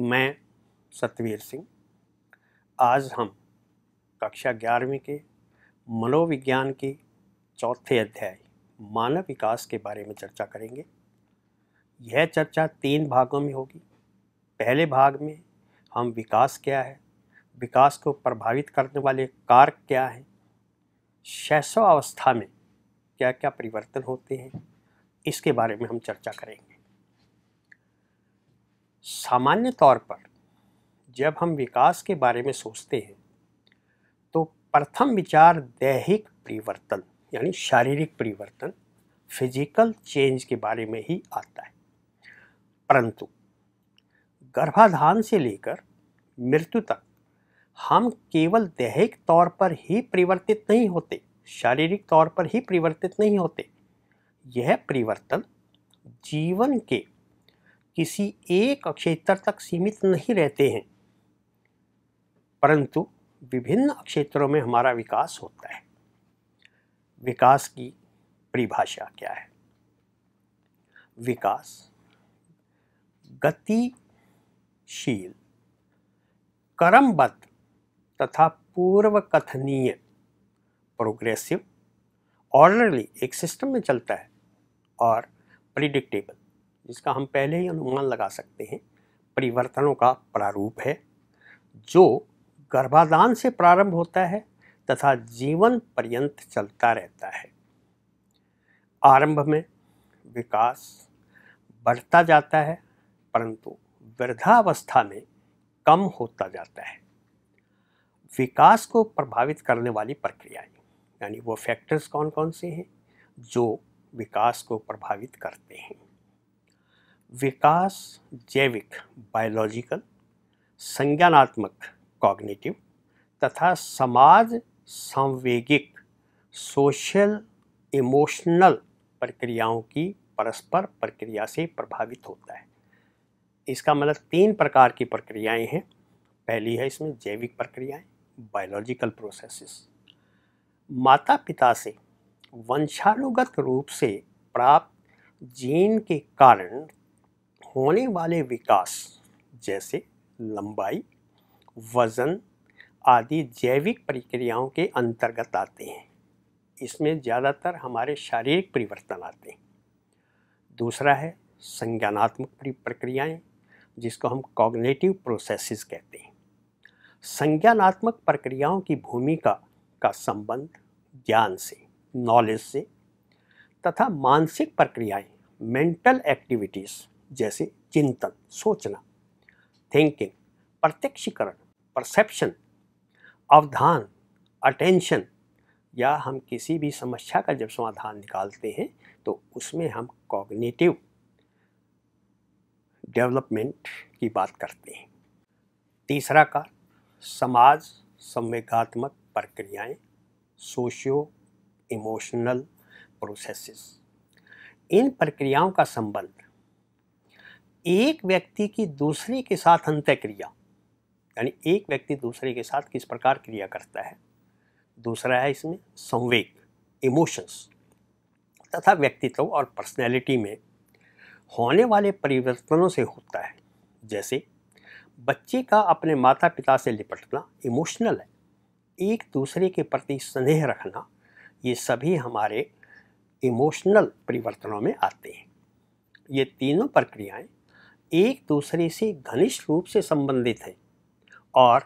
मैं सतवीर सिंह आज हम कक्षा ग्यारहवीं के मनोविज्ञान के चौथे अध्याय मानव विकास के बारे में चर्चा करेंगे यह चर्चा तीन भागों में होगी पहले भाग में हम विकास क्या है विकास को प्रभावित करने वाले कारक क्या हैं शैशवावस्था में क्या क्या परिवर्तन होते हैं इसके बारे में हम चर्चा करेंगे सामान्य तौर पर जब हम विकास के बारे में सोचते हैं तो प्रथम विचार दैहिक परिवर्तन यानी शारीरिक परिवर्तन फिजिकल चेंज के बारे में ही आता है परंतु गर्भाधान से लेकर मृत्यु तक हम केवल दैहिक तौर पर ही परिवर्तित नहीं होते शारीरिक तौर पर ही परिवर्तित नहीं होते यह परिवर्तन जीवन के किसी एक क्षेत्र तक सीमित नहीं रहते हैं परंतु विभिन्न क्षेत्रों में हमारा विकास होता है विकास की परिभाषा क्या है विकास गतिशील कर्मबद्ध तथा पूर्व कथनीय प्रोग्रेसिव ऑर्डरली एक सिस्टम में चलता है और प्रिडिक्टेबल जिसका हम पहले ही अनुमान लगा सकते हैं परिवर्तनों का प्रारूप है जो गर्भाधान से प्रारंभ होता है तथा जीवन पर्यंत चलता रहता है आरंभ में विकास बढ़ता जाता है परंतु वृद्धावस्था में कम होता जाता है विकास को प्रभावित करने वाली प्रक्रियाएं यानी वो फैक्टर्स कौन कौन से हैं जो विकास को प्रभावित करते हैं विकास जैविक बायोलॉजिकल संज्ञानात्मक कॉग्निटिव तथा समाज संवेगिक सोशल इमोशनल प्रक्रियाओं की परस्पर प्रक्रिया से प्रभावित होता है इसका मतलब तीन प्रकार की प्रक्रियाएं हैं पहली है इसमें जैविक प्रक्रियाएं बायोलॉजिकल प्रोसेसेस माता पिता से वंशानुगत रूप से प्राप्त जीन के कारण होने वाले विकास जैसे लंबाई वज़न आदि जैविक प्रक्रियाओं के अंतर्गत आते हैं इसमें ज़्यादातर हमारे शारीरिक परिवर्तन आते हैं दूसरा है संज्ञानात्मक प्रक्रियाएं जिसको हम कॉग्नेटिव प्रोसेसेस कहते हैं संज्ञानात्मक प्रक्रियाओं की भूमिका का संबंध ज्ञान से नॉलेज से तथा मानसिक प्रक्रियाएं मेंटल एक्टिविटीज़ जैसे चिंतन सोचना थिंकिंग प्रत्यक्षीकरण परसेप्शन अवधान अटेंशन या हम किसी भी समस्या का जब समाधान निकालते हैं तो उसमें हम कॉग्निटिव डेवलपमेंट की बात करते हैं तीसरा का समाज संवेगात्मक प्रक्रियाएं सोशियो इमोशनल प्रोसेसेस इन प्रक्रियाओं का संबंध एक व्यक्ति की दूसरे के साथ अंत क्रिया यानी एक व्यक्ति दूसरे के साथ किस प्रकार क्रिया करता है दूसरा है इसमें संवेग इमोशंस तथा व्यक्तित्व और पर्सनैलिटी में होने वाले परिवर्तनों से होता है जैसे बच्चे का अपने माता पिता से निपटना इमोशनल है एक दूसरे के प्रति स्नेह रखना ये सभी हमारे इमोशनल परिवर्तनों में आते हैं ये तीनों प्रक्रियाएं एक दूसरे से घनिष्ठ रूप से संबंधित हैं और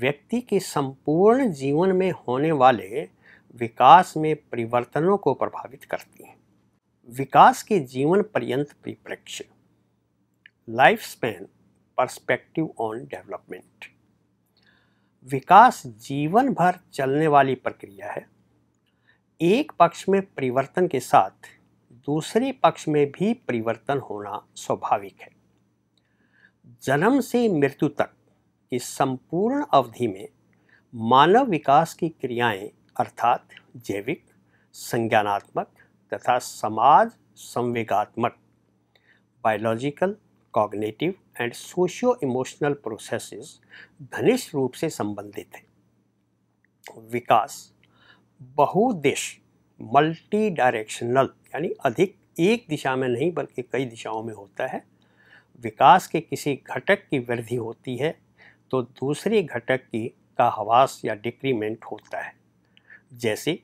व्यक्ति के संपूर्ण जीवन में होने वाले विकास में परिवर्तनों को प्रभावित करती हैं विकास के जीवन पर्यंत परिप्रेक्ष्य life span perspective on development विकास जीवन भर चलने वाली प्रक्रिया है एक पक्ष में परिवर्तन के साथ दूसरे पक्ष में भी परिवर्तन होना स्वाभाविक है जन्म से मृत्यु तक की संपूर्ण अवधि में मानव विकास की क्रियाएं अर्थात जैविक संज्ञानात्मक तथा समाज संवेगात्मक biological cognitive and socio emotional processes घनिष्ठ रूप से संबंधित हैं विकास बहुदेश मल्टी डायरेक्शनल यानी अधिक एक दिशा में नहीं बल्कि कई दिशाओं में होता है विकास के किसी घटक की वृद्धि होती है तो दूसरे घटक की का हवास या डिक्रीमेंट होता है जैसे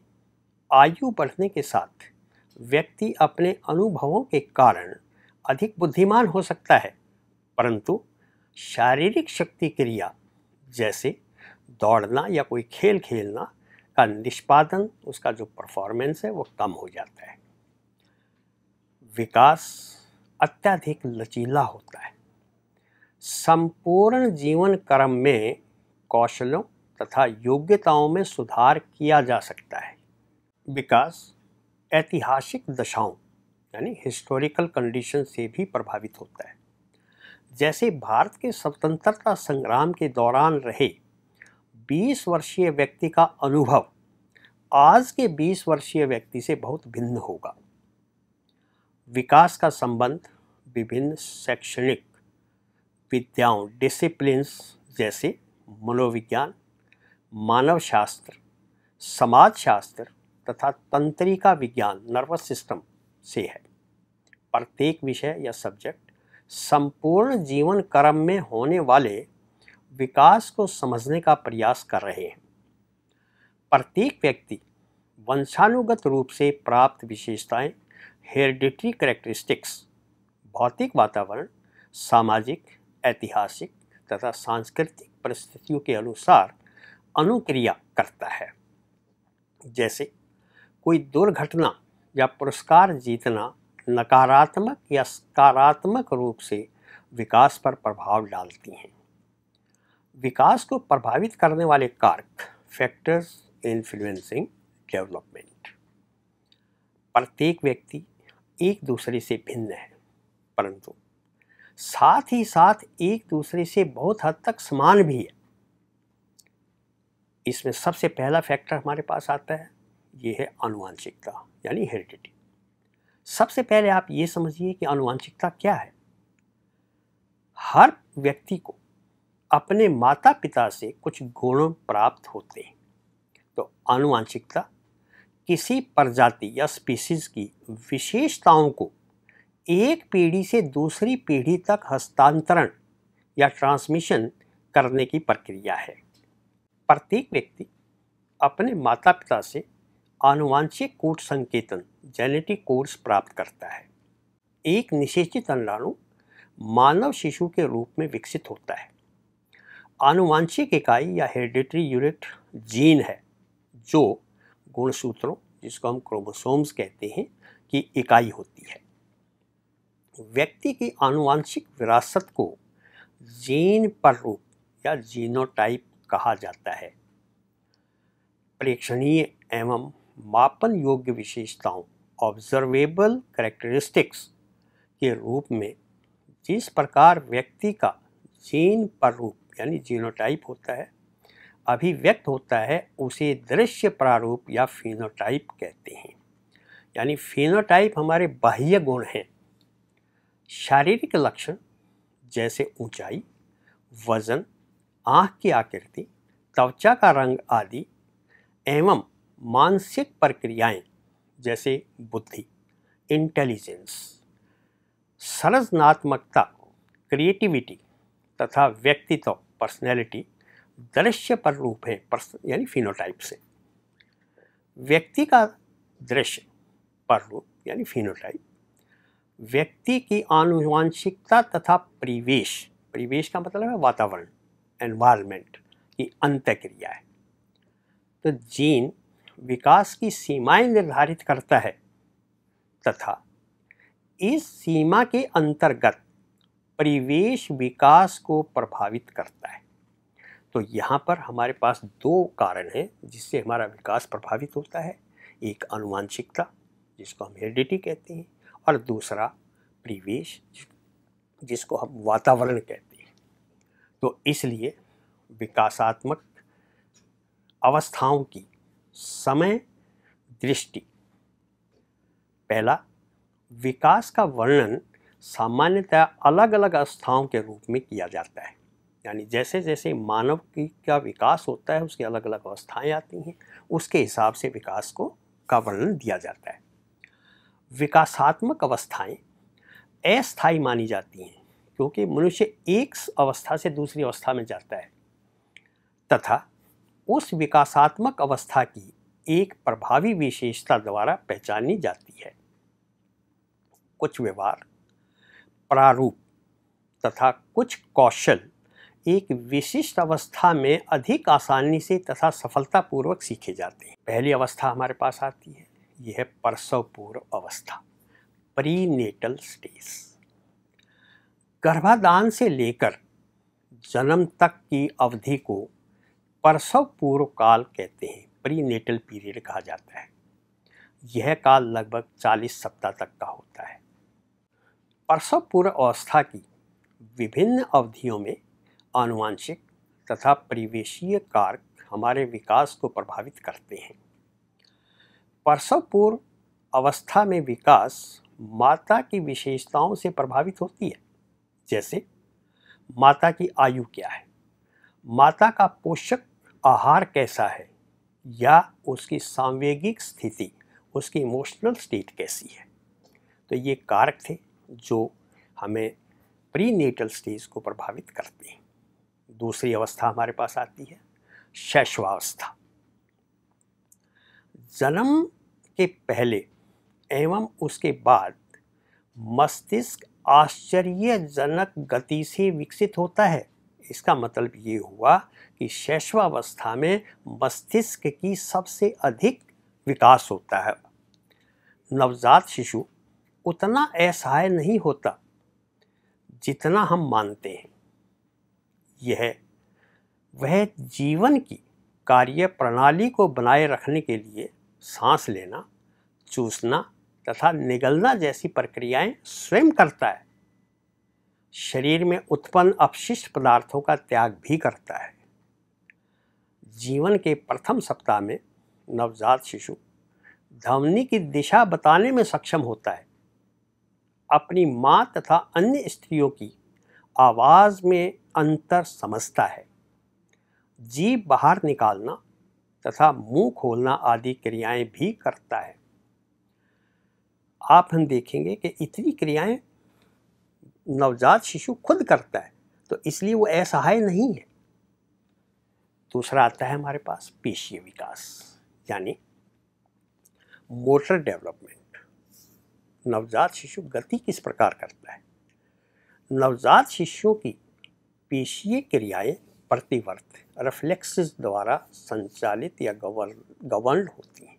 आयु बढ़ने के साथ व्यक्ति अपने अनुभवों के कारण अधिक बुद्धिमान हो सकता है परंतु शारीरिक शक्ति क्रिया जैसे दौड़ना या कोई खेल खेलना का निष्पादन उसका जो परफॉर्मेंस है वो कम हो जाता है विकास अत्यधिक लचीला होता है संपूर्ण जीवन कर्म में कौशलों तथा योग्यताओं में सुधार किया जा सकता है विकास ऐतिहासिक दशाओं यानी हिस्टोरिकल कंडीशन से भी प्रभावित होता है जैसे भारत के स्वतंत्रता संग्राम के दौरान रहे 20 वर्षीय व्यक्ति का अनुभव आज के 20 वर्षीय व्यक्ति से बहुत भिन्न होगा विकास का संबंध विभिन्न शैक्षणिक विद्याओं डिसिप्लिन्स जैसे मनोविज्ञान मानव शास्त्र समाज शास्त्र तथा तंत्रिका विज्ञान नर्वस सिस्टम से है प्रत्येक विषय या सब्जेक्ट संपूर्ण जीवन क्रम में होने वाले विकास को समझने का प्रयास कर रहे हैं प्रत्येक व्यक्ति वंशानुगत रूप से प्राप्त विशेषताएं हेरिडिटरी करेक्टरिस्टिक्स भौतिक वातावरण सामाजिक ऐतिहासिक तथा सांस्कृतिक परिस्थितियों के अनुसार अनुक्रिया करता है जैसे कोई दुर्घटना या पुरस्कार जीतना नकारात्मक या सकारात्मक रूप से विकास पर प्रभाव डालती हैं विकास को प्रभावित करने वाले कारक फैक्टर्स इन्फ्लुएंसिंग डेवलपमेंट प्रत्येक व्यक्ति एक दूसरे से भिन्न है परंतु साथ ही साथ एक दूसरे से बहुत हद तक समान भी है इसमें सबसे पहला फैक्टर हमारे पास आता है ये है आनुवंशिकता यानी हेरिडिटी सबसे पहले आप ये समझिए कि आनुवंशिकता क्या है हर व्यक्ति को अपने माता पिता से कुछ गुण प्राप्त होते हैं तो आनुवंशिकता किसी प्रजाति या स्पीसीज की विशेषताओं को एक पीढ़ी से दूसरी पीढ़ी तक हस्तांतरण या ट्रांसमिशन करने की प्रक्रिया है प्रत्येक व्यक्ति अपने माता पिता से आनुवांशिक कोट संकेतन जेनेटिक कोर्स प्राप्त करता है एक निषेचित अंडाणु मानव शिशु के रूप में विकसित होता है आनुवांशिक इकाई या हेरिडिटरी यूनिट जीन है जो गुणसूत्रों जिसको हम क्रोमोसोम्स कहते हैं की इकाई होती है व्यक्ति की आनुवांशिक विरासत को जीन पर रूप या जीनोटाइप कहा जाता है प्रेक्षणीय एवं मापन योग्य विशेषताओं ऑब्जर्वेबल करेक्टरिस्टिक्स के रूप में जिस प्रकार व्यक्ति का जीन पर रूप यानी जीनोटाइप होता है अभिव्यक्त होता है उसे दृश्य प्रारूप या फिनोटाइप कहते हैं यानी फिनोटाइप हमारे बाह्य गुण हैं शारीरिक लक्षण जैसे ऊंचाई, वजन आँख की आकृति त्वचा का रंग आदि एवं मानसिक प्रक्रियाएं जैसे बुद्धि इंटेलिजेंस सृजनात्मकता क्रिएटिविटी तथा व्यक्तित्व पर्सनैलिटी दृश्य पर रूप है यानी फिनोटाइप से व्यक्ति का दृश्य पर रूप यानी फिनोटाइप व्यक्ति की आनुवांशिकता तथा परिवेश परिवेश का मतलब है वातावरण एनवायरमेंट की क्रिया है तो जीन विकास की सीमाएं निर्धारित करता है तथा इस सीमा के अंतर्गत परिवेश विकास को प्रभावित करता है तो यहाँ पर हमारे पास दो कारण हैं जिससे हमारा विकास प्रभावित होता है एक आनुवांशिकता जिसको हम हेरिडिटी कहते हैं और दूसरा परिवेश जिसको हम वातावरण कहते हैं तो इसलिए विकासात्मक अवस्थाओं की समय दृष्टि पहला विकास का वर्णन सामान्यतः अलग अलग अवस्थाओं के रूप में किया जाता है यानी जैसे जैसे मानव की का विकास होता है उसकी अलग अलग अवस्थाएं आती हैं उसके हिसाब से विकास को का वर्णन दिया जाता है विकासात्मक अवस्थाएं अस्थायी मानी जाती हैं क्योंकि मनुष्य एक अवस्था से दूसरी अवस्था में जाता है तथा उस विकासात्मक अवस्था की एक प्रभावी विशेषता द्वारा पहचानी जाती है कुछ व्यवहार प्रारूप तथा कुछ कौशल एक विशिष्ट अवस्था में अधिक आसानी से तथा सफलतापूर्वक सीखे जाते हैं पहली अवस्था हमारे पास आती है यह है पूर्व अवस्था प्रीनेटल स्टेज गर्भाधान से लेकर जन्म तक की अवधि को प्रसव पूर्व काल कहते हैं प्रीनेटल पीरियड कहा जाता है यह काल लगभग 40 सप्ताह तक का होता है प्रसव पूर्व अवस्था की विभिन्न अवधियों में आनुवांशिक तथा परिवेशीय कारक हमारे विकास को प्रभावित करते हैं प्रसवपूर्व अवस्था में विकास माता की विशेषताओं से प्रभावित होती है जैसे माता की आयु क्या है माता का पोषक आहार कैसा है या उसकी सांवेगिक स्थिति उसकी इमोशनल स्टेट कैसी है तो ये कारक थे जो हमें प्री नेटल स्टेज को प्रभावित करते हैं दूसरी अवस्था हमारे पास आती है शैशवावस्था जन्म के पहले एवं उसके बाद मस्तिष्क आश्चर्यजनक गति से विकसित होता है इसका मतलब ये हुआ कि शैशवावस्था में मस्तिष्क की सबसे अधिक विकास होता है नवजात शिशु उतना असहाय नहीं होता जितना हम मानते हैं यह वह जीवन की कार्य प्रणाली को बनाए रखने के लिए सांस लेना चूसना तथा निगलना जैसी प्रक्रियाएं स्वयं करता है शरीर में उत्पन्न अपशिष्ट पदार्थों का त्याग भी करता है जीवन के प्रथम सप्ताह में नवजात शिशु धवनी की दिशा बताने में सक्षम होता है अपनी माँ तथा अन्य स्त्रियों की आवाज़ में अंतर समझता है जीव बाहर निकालना तथा मुंह खोलना आदि क्रियाएं भी करता है आप हम देखेंगे कि इतनी क्रियाएं नवजात शिशु खुद करता है तो इसलिए वो असहाय नहीं है दूसरा आता है हमारे पास पेशीय विकास यानी मोटर डेवलपमेंट नवजात शिशु गति किस प्रकार करता है नवजात शिशुओं की पेशीय क्रियाएं प्रतिवर्त रिफ्लेक्सेस द्वारा संचालित या गवर्न गवर्न होती हैं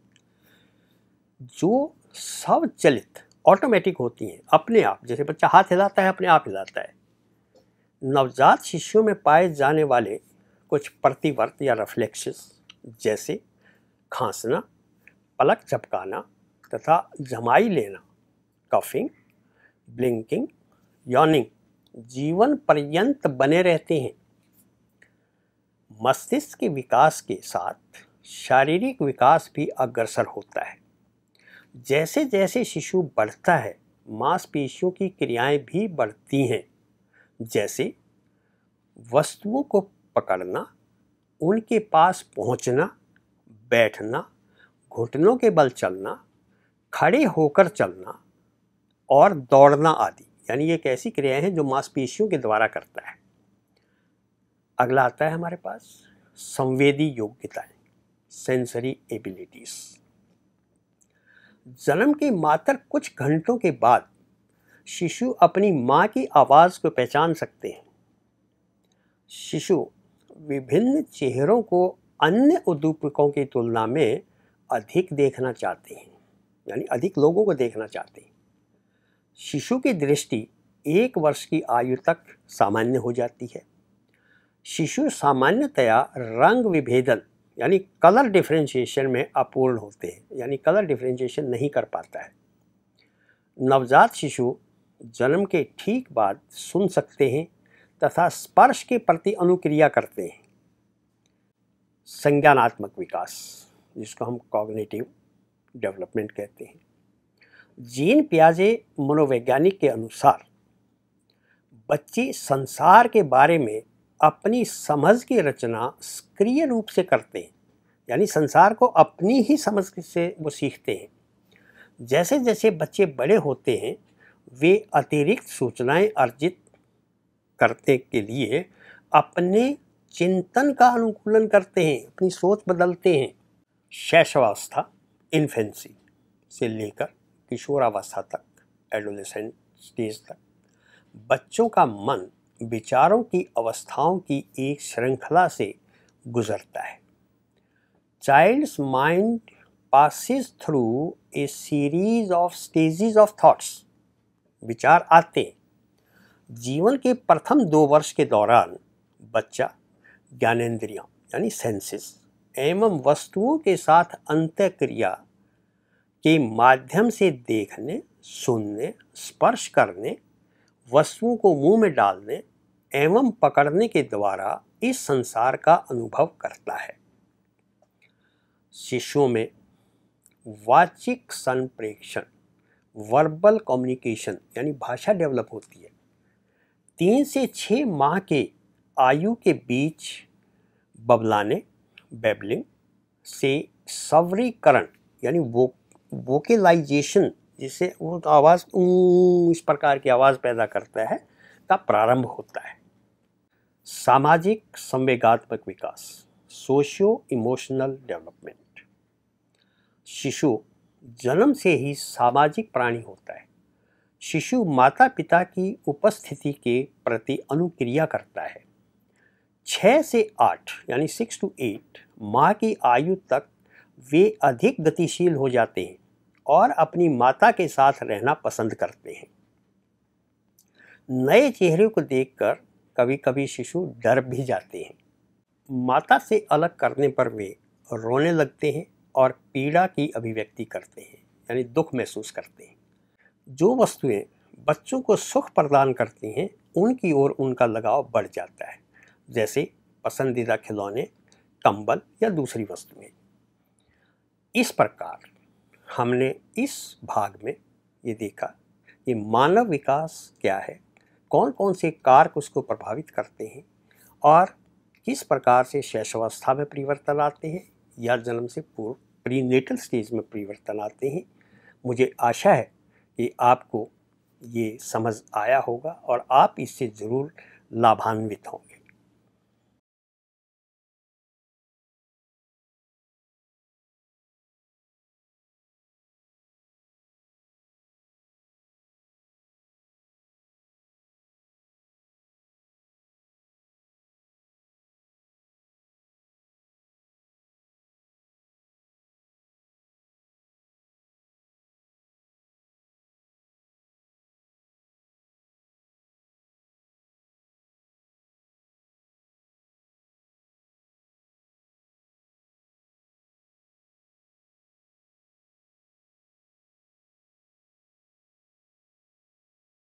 जो स्वचलित ऑटोमेटिक होती हैं अपने आप जैसे बच्चा हाथ हिलाता है अपने आप हिलाता है नवजात शिशुओं में पाए जाने वाले कुछ प्रतिवर्त या रिफ्लेक्सेस जैसे खांसना पलक झपकाना तथा जमाई लेना कफिंग ब्लिंकिंग यॉनिंग जीवन पर्यंत बने रहते हैं मस्तिष्क के विकास के साथ शारीरिक विकास भी अग्रसर होता है जैसे जैसे शिशु बढ़ता है मांसपेशियों की क्रियाएं भी बढ़ती हैं जैसे वस्तुओं को पकड़ना उनके पास पहुंचना, बैठना घुटनों के बल चलना खड़े होकर चलना और दौड़ना आदि यानी एक ऐसी क्रियाएं हैं जो मांसपेशियों के द्वारा करता है अगला आता है हमारे पास संवेदी योग्यताएं सेंसरी एबिलिटीज जन्म के मात्र कुछ घंटों के बाद शिशु अपनी माँ की आवाज़ को पहचान सकते हैं शिशु विभिन्न चेहरों को अन्य उद्दीपकों की तुलना में अधिक देखना चाहते हैं यानी अधिक लोगों को देखना चाहते हैं शिशु की दृष्टि एक वर्ष की आयु तक सामान्य हो जाती है शिशु सामान्यतया रंग विभेदन यानी कलर डिफ्रेंशिएशन में अपूर्ण होते हैं यानी कलर डिफ्रेंशिएशन नहीं कर पाता है नवजात शिशु जन्म के ठीक बाद सुन सकते हैं तथा स्पर्श के प्रति अनुक्रिया करते हैं संज्ञानात्मक विकास जिसको हम कॉग्निटिव डेवलपमेंट कहते हैं जीन प्याजे मनोवैज्ञानिक के अनुसार बच्चे संसार के बारे में अपनी समझ की रचना सक्रिय रूप से करते हैं यानी संसार को अपनी ही समझ से वो सीखते हैं जैसे जैसे बच्चे बड़े होते हैं वे अतिरिक्त सूचनाएं अर्जित करते के लिए अपने चिंतन का अनुकूलन करते हैं अपनी सोच बदलते हैं शैशवावस्था इन्फेंसी से लेकर किशोरावस्था तक एडोलेसेंट स्टेज तक बच्चों का मन विचारों की अवस्थाओं की एक श्रृंखला से गुजरता है child's mind passes through a series of stages of thoughts विचार आते हैं जीवन के प्रथम दो वर्ष के दौरान बच्चा ज्ञानेन्द्रियाँ यानी सेंसेस एवं वस्तुओं के साथ अंत्यक्रिया के माध्यम से देखने सुनने स्पर्श करने वस्तुओं को मुंह में डालने एवं पकड़ने के द्वारा इस संसार का अनुभव करता है शिष्यों में वाचिक संप्रेक्षण वर्बल कम्युनिकेशन यानी भाषा डेवलप होती है तीन से छः माह के आयु के बीच बबलाने बेबलिंग से सवरीकरण यानी वो वोकेलाइजेशन जिससे वो तो आवाज़ इस प्रकार की आवाज़ पैदा करता है का प्रारंभ होता है सामाजिक संवेगात्मक विकास सोशियो इमोशनल डेवलपमेंट शिशु जन्म से ही सामाजिक प्राणी होता है शिशु माता पिता की उपस्थिति के प्रति अनुक्रिया करता है छः से आठ यानी सिक्स टू एट माँ की आयु तक वे अधिक गतिशील हो जाते हैं और अपनी माता के साथ रहना पसंद करते हैं नए चेहरे को देखकर कभी कभी शिशु डर भी जाते हैं माता से अलग करने पर वे रोने लगते हैं और पीड़ा की अभिव्यक्ति करते हैं यानी दुख महसूस करते हैं जो वस्तुएं बच्चों को सुख प्रदान करती हैं उनकी ओर उनका लगाव बढ़ जाता है जैसे पसंदीदा खिलौने कंबल या दूसरी वस्तुएं इस प्रकार हमने इस भाग में ये देखा कि मानव विकास क्या है कौन कौन से कारक उसको प्रभावित करते हैं और किस प्रकार से शैशवावस्था में परिवर्तन आते हैं या जन्म से पूर्व प्रीनेटल स्टेज में परिवर्तन आते हैं मुझे आशा है कि आपको ये समझ आया होगा और आप इससे ज़रूर लाभान्वित होंगे